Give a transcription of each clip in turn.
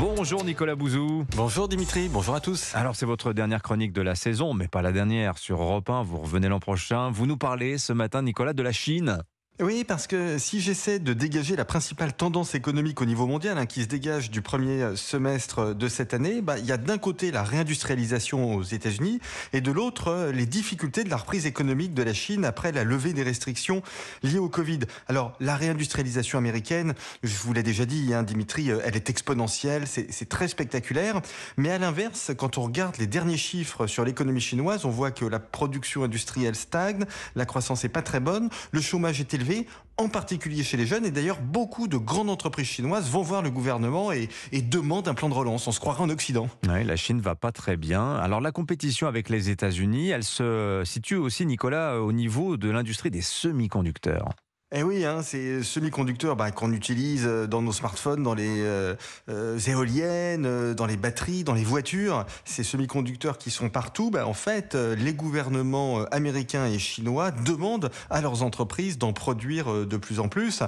Bonjour Nicolas Bouzou. Bonjour Dimitri, bonjour à tous. Alors c'est votre dernière chronique de la saison, mais pas la dernière. Sur Europe 1, vous revenez l'an prochain. Vous nous parlez ce matin, Nicolas, de la Chine. Oui, parce que si j'essaie de dégager la principale tendance économique au niveau mondial hein, qui se dégage du premier euh, semestre de cette année, bah, il y a d'un côté la réindustrialisation aux États-Unis et de l'autre euh, les difficultés de la reprise économique de la Chine après la levée des restrictions liées au Covid. Alors la réindustrialisation américaine, je vous l'ai déjà dit, hein, Dimitri, euh, elle est exponentielle, c'est très spectaculaire. Mais à l'inverse, quand on regarde les derniers chiffres sur l'économie chinoise, on voit que la production industrielle stagne, la croissance n'est pas très bonne, le chômage est élevé en particulier chez les jeunes. Et d'ailleurs, beaucoup de grandes entreprises chinoises vont voir le gouvernement et, et demandent un plan de relance. On se croirait en Occident. la Chine va pas très bien. Alors la compétition avec les États-Unis, elle se situe aussi, Nicolas, au niveau de l'industrie des semi-conducteurs. Eh oui, hein, ces semi-conducteurs bah, qu'on utilise euh, dans nos smartphones, dans les euh, euh, éoliennes, dans les batteries, dans les voitures, ces semi-conducteurs qui sont partout, bah, en fait, les gouvernements américains et chinois demandent à leurs entreprises d'en produire de plus en plus.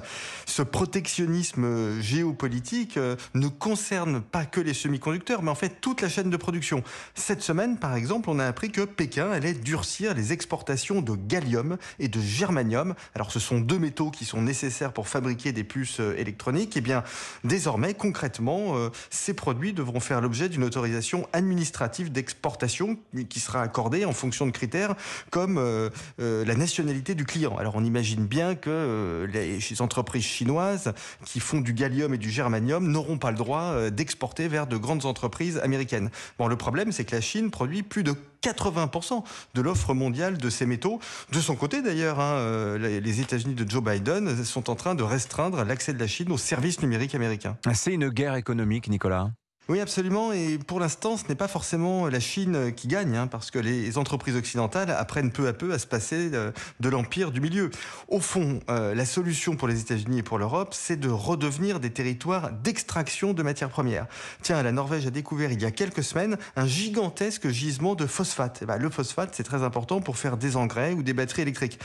Ce protectionnisme géopolitique ne concerne pas que les semi-conducteurs, mais en fait toute la chaîne de production. Cette semaine, par exemple, on a appris que Pékin allait durcir les exportations de gallium et de germanium. Alors ce sont deux qui sont nécessaires pour fabriquer des puces euh, électroniques, et eh bien, désormais, concrètement, euh, ces produits devront faire l'objet d'une autorisation administrative d'exportation qui sera accordée en fonction de critères comme euh, la nationalité du client. Alors, on imagine bien que les entreprises chinoises qui font du gallium et du germanium n'auront pas le droit d'exporter vers de grandes entreprises américaines. Bon, le problème, c'est que la Chine produit plus de 80% de l'offre mondiale de ces métaux. De son côté d'ailleurs, hein, euh, les États-Unis de Joe Biden sont en train de restreindre l'accès de la Chine aux services numériques américains. C'est une guerre économique, Nicolas. Oui, absolument. Et pour l'instant, ce n'est pas forcément la Chine qui gagne, hein, parce que les entreprises occidentales apprennent peu à peu à se passer euh, de l'empire du milieu. Au fond, euh, la solution pour les États-Unis et pour l'Europe, c'est de redevenir des territoires d'extraction de matières premières. Tiens, la Norvège a découvert il y a quelques semaines un gigantesque gisement de phosphate. Eh ben, le phosphate, c'est très important pour faire des engrais ou des batteries électriques.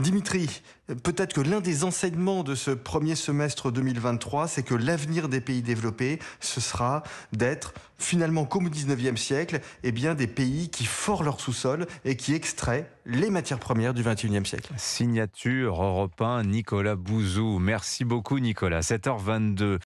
Dimitri, Peut-être que l'un des enseignements de ce premier semestre 2023, c'est que l'avenir des pays développés, ce sera d'être finalement comme au 19e siècle, eh bien des pays qui forent leur sous-sol et qui extraient les matières premières du 21e siècle. Signature européen Nicolas Bouzou. Merci beaucoup Nicolas. 7h22.